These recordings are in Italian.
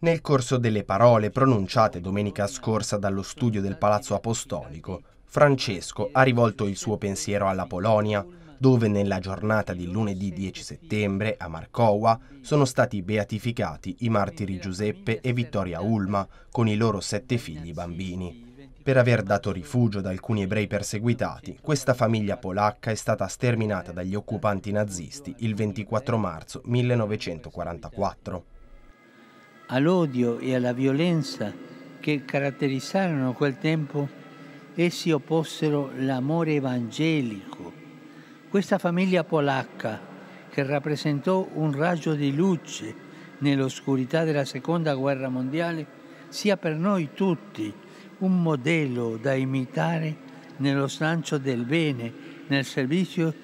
Nel corso delle parole pronunciate domenica scorsa dallo studio del Palazzo Apostolico, Francesco ha rivolto il suo pensiero alla Polonia, dove nella giornata di lunedì 10 settembre a Marcowa sono stati beatificati i martiri Giuseppe e Vittoria Ulma con i loro sette figli bambini. Per aver dato rifugio ad alcuni ebrei perseguitati, questa famiglia polacca è stata sterminata dagli occupanti nazisti il 24 marzo 1944. All'odio e alla violenza che caratterizzarono quel tempo, essi opposero l'amore evangelico. Questa famiglia polacca, che rappresentò un raggio di luce nell'oscurità della Seconda Guerra Mondiale, sia per noi tutti un modello da imitare nello slancio del bene, nel servizio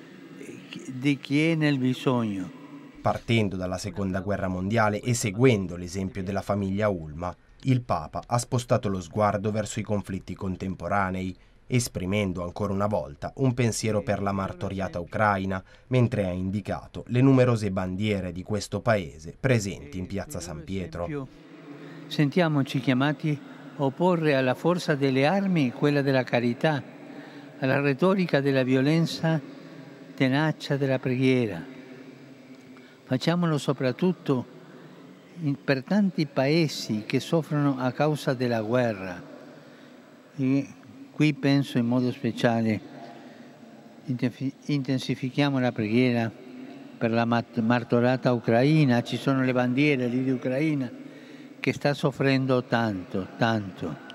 di chi è nel bisogno. Partendo dalla Seconda Guerra Mondiale e seguendo l'esempio della famiglia Ulma, il Papa ha spostato lo sguardo verso i conflitti contemporanei, esprimendo ancora una volta un pensiero per la martoriata Ucraina, mentre ha indicato le numerose bandiere di questo paese presenti in piazza San Pietro. Sentiamoci chiamati opporre alla forza delle armi quella della carità, alla retorica della violenza tenacia della preghiera. Facciamolo soprattutto per tanti paesi che soffrono a causa della guerra. E qui penso in modo speciale, intensifichiamo la preghiera per la martorata ucraina, ci sono le bandiere lì di Ucraina que está sufriendo tanto, tanto.